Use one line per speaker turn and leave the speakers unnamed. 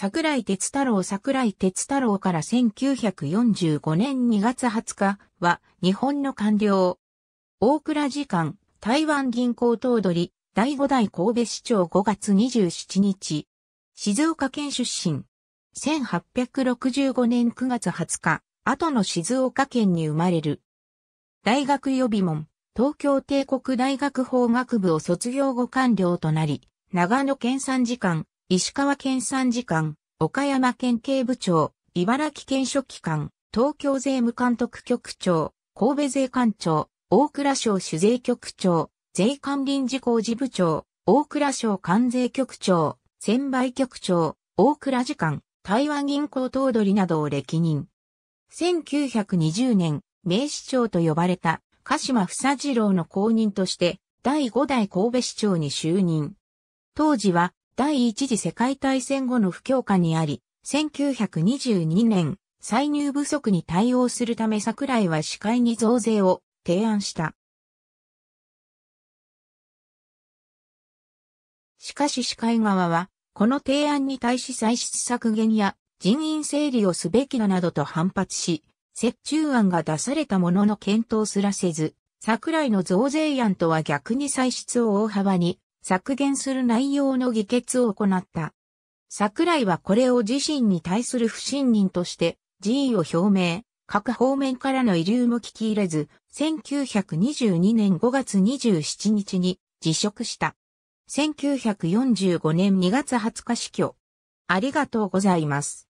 桜井哲太郎桜井哲太郎から1945年2月20日は日本の官僚。大倉次官、台湾銀行頭取、第5代神戸市長5月27日。静岡県出身。1865年9月20日、後の静岡県に生まれる。大学予備門、東京帝国大学法学部を卒業後官僚となり、長野県産時間、石川県参事官、岡山県警部長、茨城県書記官、東京税務監督局長、神戸税官庁、大倉省主税局長、税関臨時工事部長、大倉省関税局長、専売局長、大倉次官、台湾銀行頭取などを歴任。1920年、名市長と呼ばれた鹿島房二郎の後任として、第5代神戸市長に就任。当時は第一次世界大戦後の不況下にあり、1922年、歳入不足に対応するため桜井は司会に増税を提案した。
しかし司会側は、
この提案に対し歳出削減や人員整理をすべきだなどと反発し、折衷案が出されたものの検討すらせず、桜井の増税案とは逆に歳出を大幅に削減する内容の議決を行った。桜井はこれを自身に対する不信任として辞意を表明、各方面からの遺留も聞き入れず、1922年5月27日に辞職した。1945年2月
20日死去。ありがとうございます。